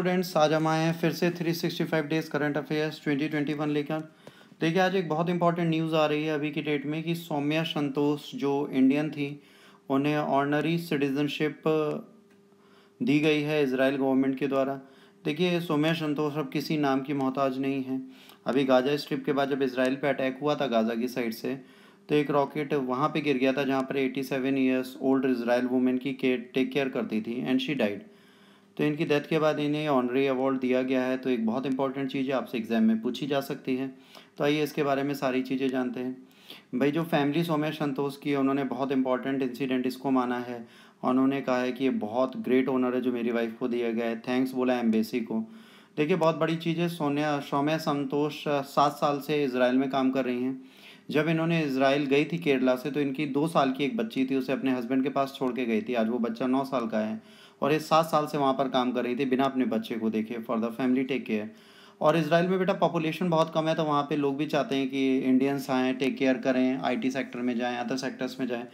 students आज हम आए हैं फिर से 365 डेज करंट अफेयर्स 2021 लेकर देखिए आज एक बहुत इंपॉर्टेंट न्यूज़ आ रही है अभी की डेट में कि सौम्या संतोष जो इंडियन थी उन्हें ऑनरी सिटीजनशिप दी गई है इसराइल गवर्नमेंट के द्वारा देखिए सौम्या संतोष अब किसी नाम की मोहताज नहीं है अभी गाजा स्ट्रिप के बाद जब इसराइल पर अटैक हुआ था गाजा की साइड से तो एक रॉकेट वहाँ पर गिर गया था जहाँ पर eighty seven years old Israel women की केयर टेक केयर करती थी एंड शी डाइड तो इनकी डेथ के बाद इन्हें ऑनरी अवार्ड दिया गया है तो एक बहुत इंपॉर्टेंट चीज़ है आपसे एग्जाम में पूछी जा सकती है तो आइए इसके बारे में सारी चीज़ें जानते हैं भाई जो फैमिली सोमेश संतोष की है उन्होंने बहुत इंपॉर्टेंट इंसिडेंट इसको माना है उन्होंने कहा है कि ये बहुत ग्रेट ऑनर है जो मेरी वाइफ को दिया गया है थैंक्स बोला एम्बेसी को देखिए बहुत बड़ी चीज़ है सोनिया सोम्या संतोष सात साल से इसराइल में काम कर रही हैं जब इन्होंने इसराइल गई थी केरला से तो इनकी दो साल की एक बच्ची थी उसे अपने हस्बैंड के पास छोड़ के गई थी आज वो बच्चा नौ साल का है और ये सात साल से वहाँ पर काम कर रही थी बिना अपने बच्चे को देखे for the family take care और इसराइल में बेटा पॉपुलेशन बहुत कम है तो वहाँ पर लोग भी चाहते हैं कि इंडियंस आएँ टेक केयर करें आई सेक्टर में जाएँ अदर सेक्टर्स में जाएँ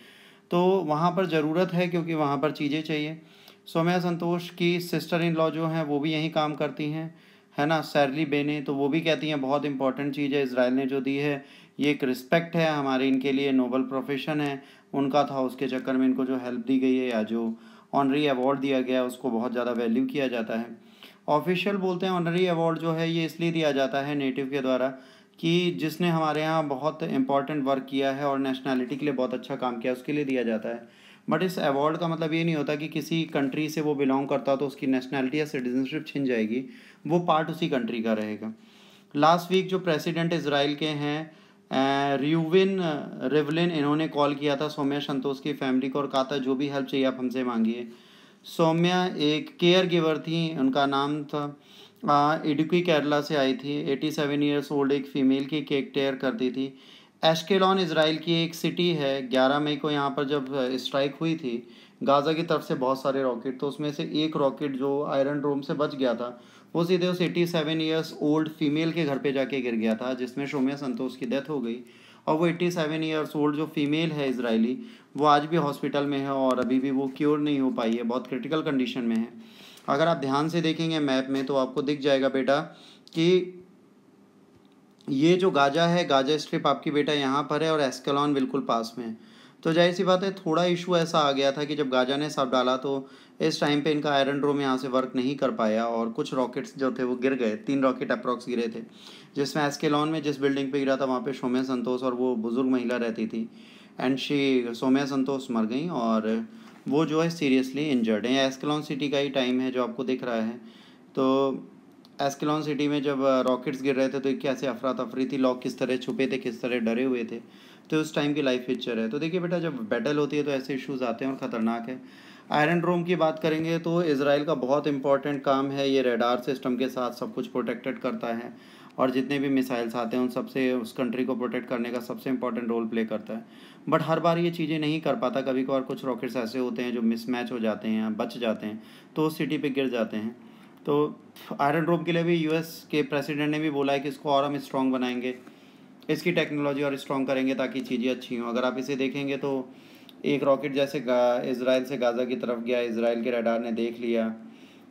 तो वहाँ पर ज़रूरत है क्योंकि वहाँ पर चीज़ें चाहिए सोम्या संतोष की सिस्टर इन लॉ जो हैं वो भी यहीं काम करती हैं है ना सैरली बेने तो वो भी कहती हैं बहुत इंपॉर्टेंट चीज़ है इसराइल ने जो दी है ये एक रिस्पेक्ट है हमारे इनके लिए नोबल प्रोफेशन है उनका था उसके चक्कर में इनको जो हेल्प दी गई है या जो ऑनरी अवार्ड दिया गया उसको बहुत ज़्यादा वैल्यू किया जाता है ऑफिशियल बोलते हैं ऑनरी अवार्ड जो है ये इसलिए दिया जाता है नेटिव के द्वारा कि जिसने हमारे यहाँ बहुत इंपॉर्टेंट वर्क किया है और नेशनैलिटी के लिए बहुत अच्छा काम किया उसके लिए दिया जाता है बट इस अवार्ड का मतलब ये नहीं होता कि किसी कंट्री से वो बिलोंग करता तो उसकी नेशनैलिटी या सिटीजनशिप छिन जाएगी वो पार्ट उसी कंट्री का रहेगा लास्ट वीक जो प्रेसिडेंट इसराइल के हैं रिविन रिवलिन uh, इन्होंने कॉल किया था सौम्या संतोष की फैमिली को और कहा था जो भी हेल्प चाहिए आप हमसे मांगिए सौम्या एक केयर गिवर थी उनका नाम था इडुकी केरला से आई थी एटी सेवन ईयर्स ओल्ड एक फ़ीमेल की केक टेयर करती थी एशकेलॉन इसराइल की एक सिटी है ग्यारह मई को यहाँ पर जब स्ट्राइक uh, हुई थी गाज़ा की तरफ से बहुत सारे रॉकेट तो उसमें से एक रॉकेट जो आयरन रोम से बच गया था वो सीधे उस eighty seven years old female के घर पे जाके गिर गया था जिसमें शोम्या संतोष की डेथ हो गई और वो एट्टी सेवन ईयर्स ओल्ड जो फीमेल है इसराइली वो आज भी हॉस्पिटल में है और अभी भी वो क्योर नहीं हो पाई है बहुत क्रिटिकल कंडीशन में है अगर आप ध्यान से देखेंगे मैप में तो आपको दिख जाएगा बेटा कि ये जो गाजा है गाजा स्ट्रिप आपकी बेटा यहाँ पर है और एस्केलॉन बिल्कुल पास में है तो जाहिर सी बात है थोड़ा इशू ऐसा आ गया था कि जब गाजा ने साफ डाला तो इस टाइम पे इनका आयरन ड्रोम यहाँ से वर्क नहीं कर पाया और कुछ रॉकेट्स जो थे वो गिर गए तीन रॉकेट अप्रॉक्स गिरे थे जिसमें एस्केलॉन में जिस बिल्डिंग पे गिरा था वहाँ पे सोम्या संतोष और वो बुज़ुर्ग महिला रहती थी एंड शी सोम्या संतोष मर गई और वो जो है सीरियसली इंजर्ड है एस्केलॉन सिटी का ही टाइम है जो आपको दिख रहा है तो एस्किलॉन सिटी में जब रॉकेट्स गिर रहे थे तो कैसे अफरा तफरी थी लोग किस तरह छुपे थे किस तरह डरे हुए थे तो उस टाइम की लाइफ पिक्चर है तो देखिए बेटा जब बैटल होती है तो ऐसे इश्यूज़ आते हैं और ख़तरनाक है आयरन ड्रोम की बात करेंगे तो इसराइल का बहुत इंपॉर्टेंट काम है ये रेडार सिस्टम के साथ सब कुछ प्रोटेक्टेड करता है और जितने भी मिसाइल्स आते हैं उन सबसे उस कंट्री को प्रोटेक्ट करने का सबसे इंपॉर्टेंट रोल प्ले करता है बट हर बार ये चीज़ें नहीं कर पाता कभी कभार कुछ रॉकेट्स ऐसे होते हैं जो मिसमैच हो जाते हैं बच जाते हैं तो उस सिटी पर गिर जाते हैं तो आयरन रोम के लिए भी यूएस के प्रेसिडेंट ने भी बोला है कि इसको और हम स्ट्रॉन्ग बनाएंगे इसकी टेक्नोलॉजी और स्ट्रॉन्ग करेंगे ताकि चीज़ें अच्छी हों अगर आप इसे देखेंगे तो एक रॉकेट जैसे इसराइल से गाज़ा की तरफ गया इसराइल के रडार ने देख लिया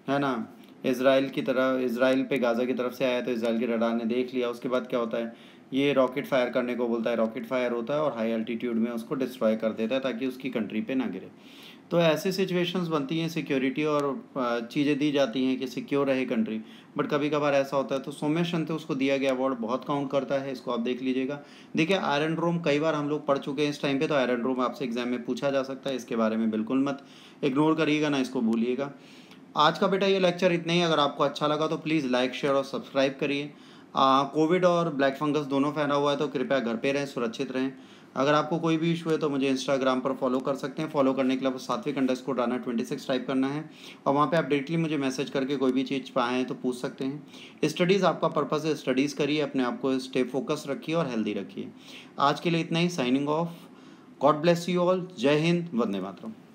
है ना इसराइल की तरफ इसराइल पे गाज़ा की तरफ से आया तो इसराइल के रडार ने देख लिया उसके बाद क्या होता है ये रॉकेट फायर करने को बोलता है रॉकेट फायर होता है और हाई अल्टीट्यूड में उसको डिस्ट्रॉय कर देता है ताकि उसकी कंट्री पे ना गिरे तो ऐसी सिचुएशंस बनती हैं सिक्योरिटी और चीज़ें दी जाती हैं कि सिक्योर रहे कंट्री बट कभी कभार ऐसा होता है तो सोम्य शंत उसको दिया गया अवार्ड बहुत काउंट करता है इसको आप देख लीजिएगा देखिए आयरन रोम कई बार हम लोग पढ़ चुके हैं इस टाइम पे तो आयरन रोम आपसे एग्जाम में पूछा जा सकता है इसके बारे में बिल्कुल मत इग्नोर करिएगा ना इसको भूलिएगा आज का बेटा ये लेक्चर इतना ही अगर आपको अच्छा लगा तो प्लीज़ लाइक शेयर और सब्सक्राइब करिए कोविड और ब्लैक फंगस दोनों फैला हुआ है तो कृपया घर पर रहें सुरक्षित रहें अगर आपको कोई भी इशू है तो मुझे इंस्टाग्राम पर फॉलो कर सकते हैं फॉलो करने के लिए Satvik underscore Dana twenty six type करना है और वहाँ पे आप डायरेक्टली मुझे मैसेज करके कोई भी चीज़ पाएँ तो पूछ सकते हैं स्टडीज़ आपका पर्पज़ है स्टडीज़ करिए अपने आप को स्टे फोकस रखिए और हेल्दी रखिए आज के लिए इतना ही signing off god bless you all जय हिंद वंदे मातरम